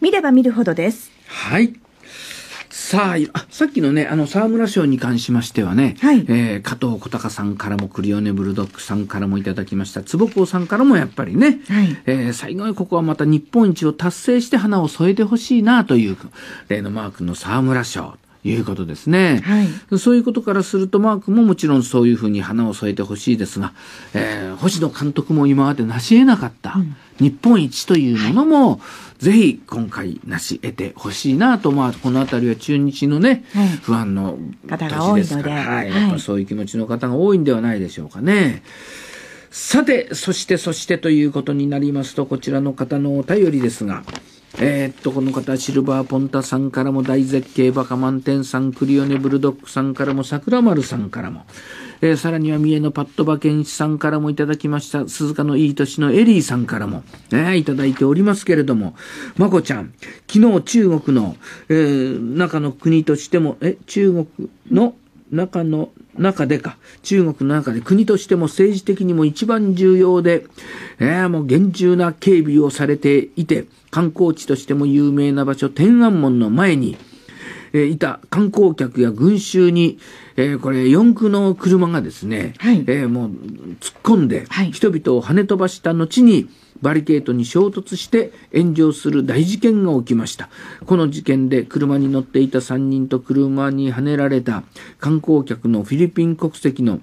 見れば見るほどです。はい。さあ、さっきのね、あの、沢村賞に関しましてはね、はい、えー、加藤小鷹さんからも、クリオネブルドッグさんからもいただきました、坪子さんからもやっぱりね、はい、えー、最後にここはまた日本一を達成して花を添えてほしいなという、例のマークの沢村賞。いうことですね、はい、そういうことからするとマークももちろんそういうふうに花を添えてほしいですが、えー、星野監督も今まで成し得なかった、日本一というものも、ぜひ今回成し得てほしいなと、まあ、この辺りは中日のね、はい、不安の年ですかはい、やっぱそういう気持ちの方が多いんではないでしょうかね。さて、そしてそしてということになりますと、こちらの方のお便りですが、えー、っと、この方、シルバーポンタさんからも大絶景、バカ満点さん、クリオネブルドッグさんからも、桜丸さんからも、えー、さらには三重のパッドバケンシさんからもいただきました、鈴鹿のいい年のエリーさんからも、えー、いただいておりますけれども、まこちゃん、昨日中国の、えー、中の国としても、え、中国の中の中でか、中国の中で国としても政治的にも一番重要で、えー、もう厳重な警備をされていて、観光地としても有名な場所、天安門の前に、えー、いた観光客や群衆に、えー、これ、四駆の車がですね、はい、えー、もう突っ込んで、人々を跳ね飛ばした後に、はいバリケードに衝突して炎上する大事件が起きましたこの事件で車に乗っていた3人と車にはねられた観光客のフィリピン国籍の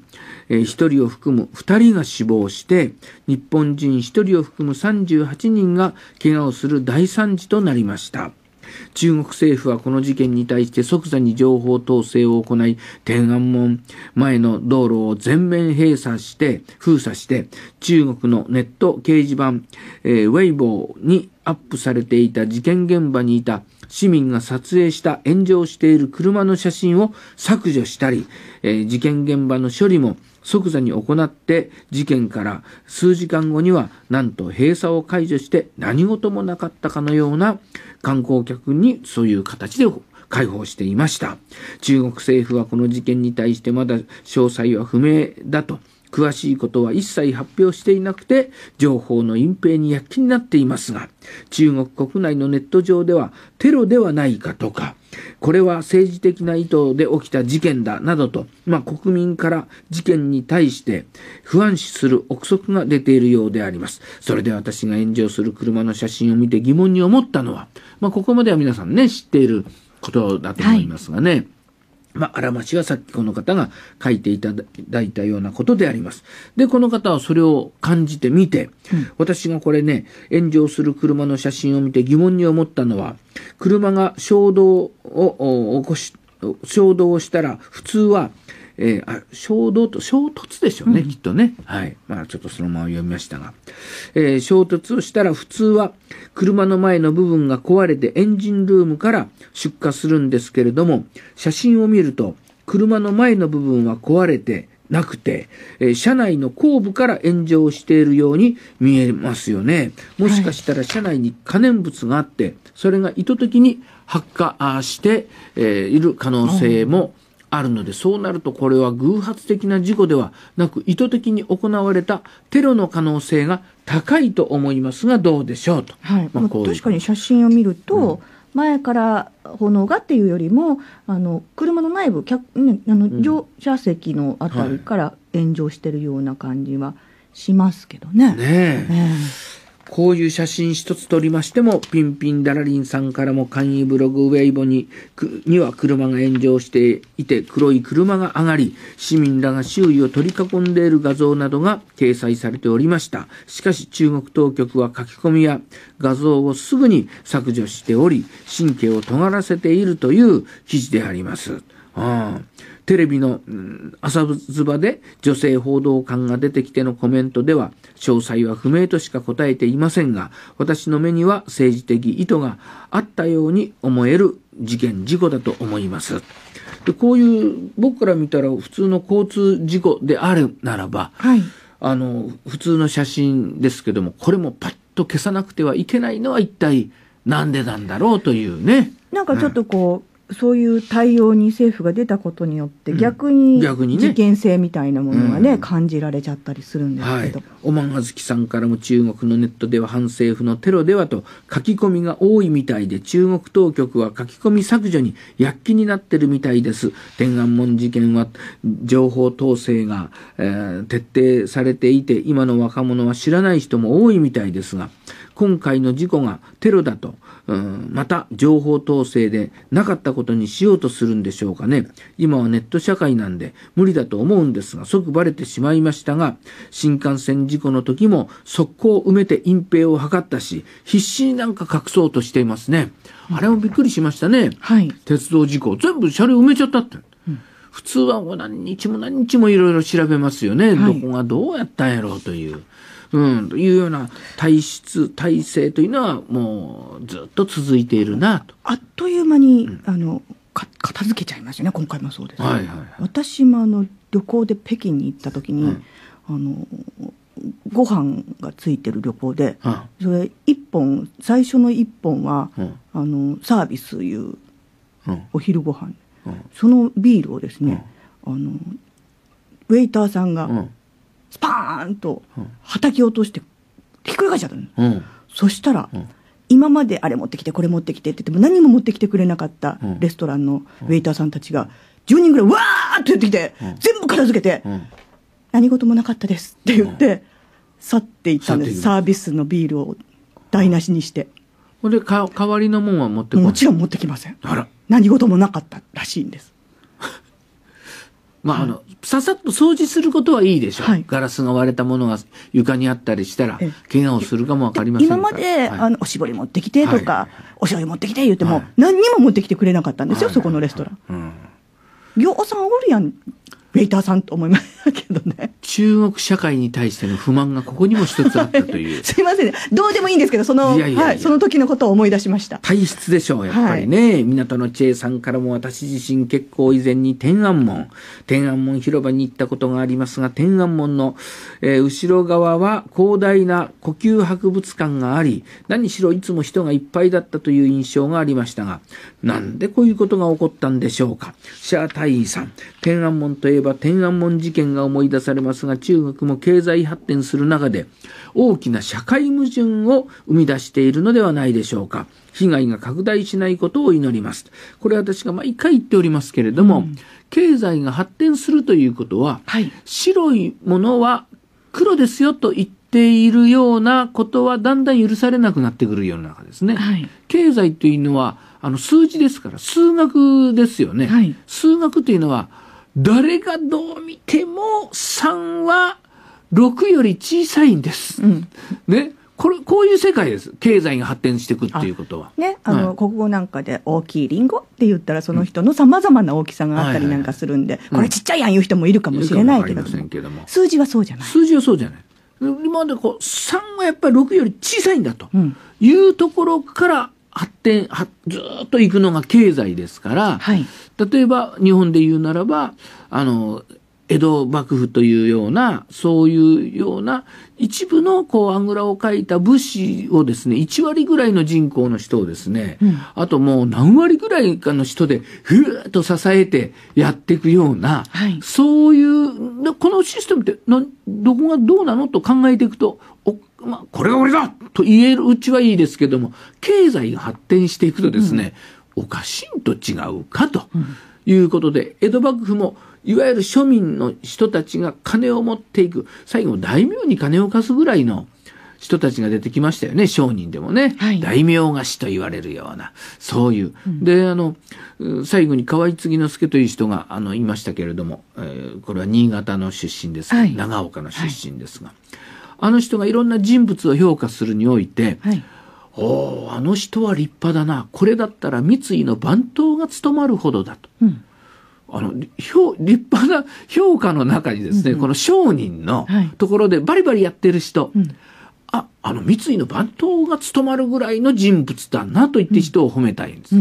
1人を含む2人が死亡して日本人1人を含む38人が怪我をする大惨事となりました。中国政府はこの事件に対して即座に情報統制を行い、天安門前の道路を全面閉鎖して、封鎖して、中国のネット掲示板、えー、ウェイボーにアップされていた事件現場にいた市民が撮影した炎上している車の写真を削除したり、えー、事件現場の処理も即座に行って事件から数時間後にはなんと閉鎖を解除して何事もなかったかのような観光客にそういう形で解放していました。中国政府はこの事件に対してまだ詳細は不明だと。詳しいことは一切発表していなくて、情報の隠蔽に躍起になっていますが、中国国内のネット上ではテロではないかとか、これは政治的な意図で起きた事件だなどと、まあ、国民から事件に対して不安視する憶測が出ているようであります。それで私が炎上する車の写真を見て疑問に思ったのは、まあ、ここまでは皆さんね、知っていることだと思いますがね、はいまあ、あらましはさっきこの方が書いていただいたようなことであります。で、この方はそれを感じてみて、うん、私がこれね、炎上する車の写真を見て疑問に思ったのは、車が衝動を起こし、衝動をしたら普通はえー、あ衝動と、衝突でしょうね、うん、きっとね。はい。まあ、ちょっとそのまま読みましたが。えー、衝突をしたら普通は、車の前の部分が壊れてエンジンルームから出火するんですけれども、写真を見ると、車の前の部分は壊れてなくて、えー、車内の後部から炎上しているように見えますよね。もしかしたら車内に可燃物があって、それが意図的に発火して、えー、いる可能性も、あるのでそうなるとこれは偶発的な事故ではなく意図的に行われたテロの可能性が高いと思いますがどうでしょうと、はいまあ、確かに写真を見ると、うん前から炎がっていうよりもあの車の内部客、ね、あの乗車席のあたりから炎上してるような感じはしますけどね。うんはい、ねえ。こういう写真一つ撮りましても、ピンピンダラリンさんからも簡易ブログウェイボに、には車が炎上していて、黒い車が上がり、市民らが周囲を取り囲んでいる画像などが掲載されておりました。しかし中国当局は書き込みや画像をすぐに削除しており、神経を尖らせているという記事であります。うんテレビの、うん、朝ズバで女性報道官が出てきてのコメントでは、詳細は不明としか答えていませんが、私の目には政治的意図があったように思える事件、事故だと思います。でこういう僕から見たら普通の交通事故であるならば、はい、あの普通の写真ですけどもこれもパッと消さなくてはいけないのは一体なんでなんだろうというね。なんかちょっとこう、うんそういう対応に政府が出たことによって逆に事件性みたいなものがね、感じられちゃったりするんですけど、はい、おまんあずきさんからも中国のネットでは反政府のテロではと書き込みが多いみたいで中国当局は書き込み削除に躍起になってるみたいです天安門事件は情報統制が、えー、徹底されていて今の若者は知らない人も多いみたいですが今回の事故がテロだとうん、また情報統制でなかったことにしようとするんでしょうかね。今はネット社会なんで無理だと思うんですが即バレてしまいましたが、新幹線事故の時も速攻埋めて隠蔽を図ったし、必死になんか隠そうとしていますね。あれもびっくりしましたね。はい、鉄道事故。全部車両埋めちゃったって。普通は何日も何日もいろいろ調べますよね、どこがどうやったんやろうという。うん、というような体質、体制というのはもうずっと続いているなと。あっという間に、うん、あの片付けちゃいましたね今回もそうです、はいはいはい、私もあの旅行で北京に行った時に、はい、あのご飯がついてる旅行で、はい、それ一本最初の一本は、はい、あのサービスいう、お昼ご飯、うん、そのビールをですね、あのウェイターさんが、スパーンとはたき落としてひっくり返しちゃったの、うん、そしたら、今まであれ持ってきてこれ持ってきてって言っても何も持ってきてくれなかったレストランのウェイターさんたちが10人ぐらいわーって言ってきて、全部片付けて、何事もなかったですって言って、去っていったんですサービスのビールを台無しにして。ほんで代わりのもんは持ってこもちろん持ってきません何事もなかったらしいんですまあ、あの、ささっと掃除することはいいでしょう、はい、ガラスが割れたものが床にあったりしたら、怪我をするかもわかりません今まで、はい、あの、おしぼり持ってきてとか、はい、お醤油持ってきて言っても、何にも持ってきてくれなかったんですよ、そこのレストラン。うん、さんおるやんウェイターさんと思いましたけどね中国社会に対しての不満がここにも一つあったという、はい、すいません、ね、どうでもいいんですけどそのはい、その時のことを思い出しました体質でしょうやっぱりね、はい、港の知恵さんからも私自身結構以前に天安門天安門広場に行ったことがありますが天安門の、えー、後ろ側は広大な呼吸博物館があり何しろいつも人がいっぱいだったという印象がありましたがなんでこういうことが起こったんでしょうかシャータイさん天安門といえば天安門事件が思い出されますが中国も経済発展する中で大きな社会矛盾を生み出しているのではないでしょうか被害が拡大しないことを祈りますこれ私が毎回言っておりますけれども、うん、経済が発展するということは、はい、白いものは黒ですよと言っているようなことはだんだん許されなくなってくる世の中ですね、はい、経済というのはあの数字ですから数学ですよね、はい、数学というのは誰がどう見ても3は6より小さいんです。うん、ね。これ、こういう世界です。経済が発展していくっていうことは。ね、あの、はい、国語なんかで大きいリンゴって言ったら、その人のさまざまな大きさがあったりなんかするんで、これちっちゃいやんいう人もいるかもしれないけど、数字はそうじゃない。数字はそうじゃない。今までこう、3はやっぱり6より小さいんだというところから、発展ずっと行くのが経済ですから、はい、例えば日本で言うならばあの江戸幕府というようなそういうような一部のこうあぐらを書いた武士をですね1割ぐらいの人口の人をですね、うん、あともう何割ぐらいかの人でふーっと支えてやっていくような、はい、そういうこのシステムってどこがどうなのと考えていくとまあ、これが俺だと言えるうちはいいですけども、経済が発展していくとですね、うん、おかしいんと違うかということで、江戸幕府も、いわゆる庶民の人たちが金を持っていく、最後、大名に金を貸すぐらいの人たちが出てきましたよね、商人でもね、はい、大名貸しと言われるような、そういう、うん、であの最後に河合継之助という人があのいましたけれども、えー、これは新潟の出身です、はい、長岡の出身ですが。はいあの人がいろんな人物を評価するにおいて、はい、おあの人は立派だなこれだったら三井の番頭が務まるほどだと。うんあの評立派な評価の中にですね、うんうん、この商人のところでバリバリやってる人、はい、ああの三井の番頭が務まるぐらいの人物だなと言って人を褒めたいんです。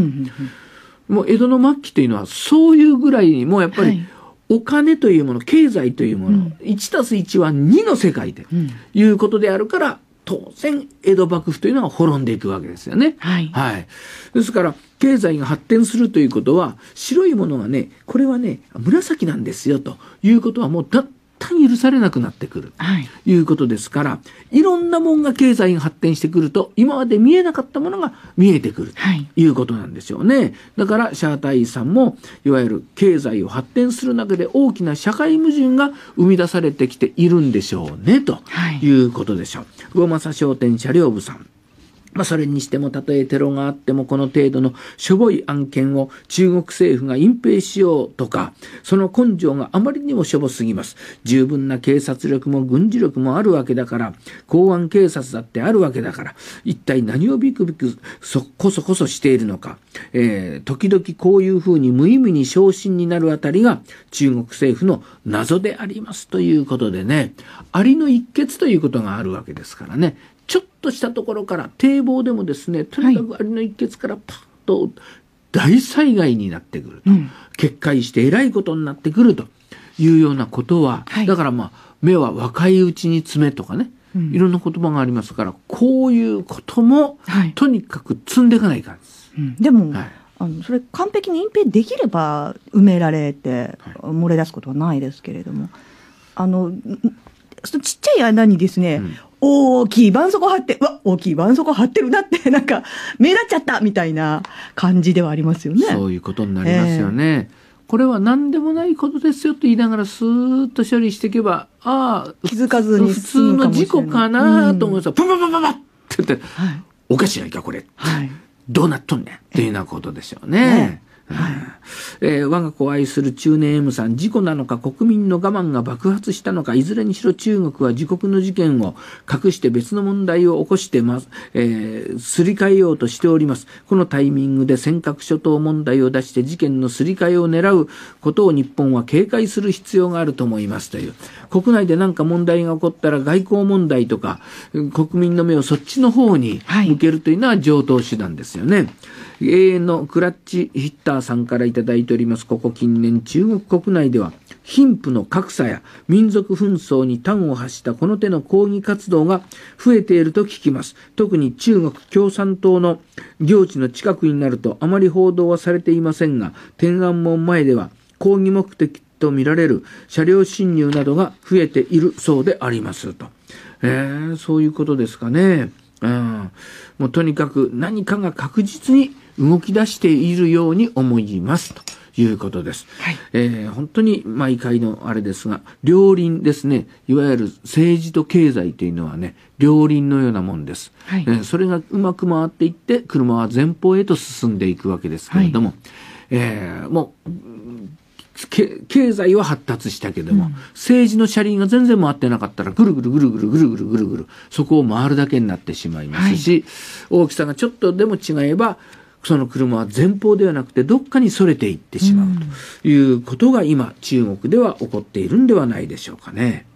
もう江戸の末期というのはそういうぐらいにもうやっぱりお金というもの、経済というもの、1たす1は2の世界で、いうことであるから、当然、江戸幕府というのは滅んでいくわけですよね。はい。はい。ですから、経済が発展するということは、白いものがね、これはね、紫なんですよ、ということはもう、だっ対許されなくなってくる、ということですから、いろんなもんが経済に発展してくると、今まで見えなかったものが見えてくるということなんですよね。はい、だから、シャータイさんも、いわゆる経済を発展する中で大きな社会矛盾が生み出されてきているんでしょうね、ということでしょう。はい、魚政商店車両部さん。まあ、それにしても、たとえテロがあっても、この程度のしょぼい案件を中国政府が隠蔽しようとか、その根性があまりにもしょぼすぎます。十分な警察力も軍事力もあるわけだから、公安警察だってあるわけだから、一体何をビクビクそこそこそしているのか、えー、時々こういうふうに無意味に昇進になるあたりが中国政府の謎でありますということでね、ありの一決ということがあるわけですからね、ちょっとしたところから堤防でもですねとにかくあリの一血からパッと大災害になってくると、決壊してえらいことになってくるというようなことは、はい、だからまあ目は若いうちに爪とかね、いろんな言葉がありますからこういうことも、とにかく積んでいかないかです。うん、でも、はいあのそれ完璧に隠蔽できれば埋められて、漏れ出すことはないですけれども、はい、あのちっちゃい間にですね、うん、大きいんそこ貼って、うわ、大きいんそこ貼ってるなって、なんか、目立っちゃったみたいな感じではありますよね。そういうことになりますよね。えーこれは何でもないことですよと言いながらスーッと処理していけばああ気づかずに普通の事故かなと思うと、うん、パパパぷパって言って、はい、おかしいやんかこれ、はい、どうなっとんねんっていうようなことですよね。えはい、えー、我が子を愛する中年 M さん事故なのか国民の我慢が爆発したのかいずれにしろ中国は自国の事件を隠して別の問題を起こしてます、えー、すり替えようとしておりますこのタイミングで尖閣諸島問題を出して事件のすり替えを狙うことを日本は警戒する必要があると思いますという国内で何か問題が起こったら外交問題とか国民の目をそっちの方に向けるというのは上等手段ですよね。はい永遠のクラッチヒッターさんから頂いております。ここ近年、中国国内では、貧富の格差や民族紛争に端を発したこの手の抗議活動が増えていると聞きます。特に中国共産党の行事の近くになるとあまり報道はされていませんが、天安門前では抗議目的とみられる車両侵入などが増えているそうでありますと。えー、そういうことですかね。うん、もうとにかく何かが確実に動き出しているように思いますということです。はい、えー、本当に毎回のあれですが、両輪ですね、いわゆる政治と経済というのはね、両輪のようなもんです、はい、えー、それがうまく回っていって、車は前方へと進んでいくわけですけれども、はい、えー、もう、経済は発達したけども、政治の車輪が全然回ってなかったらぐるぐるぐるぐるぐるぐるぐるぐるそこを回るだけになってしまいますし、大きさがちょっとでも違えばその車は前方ではなくてどっかにそれていってしまうということが今中国では起こっているんではないでしょうかね。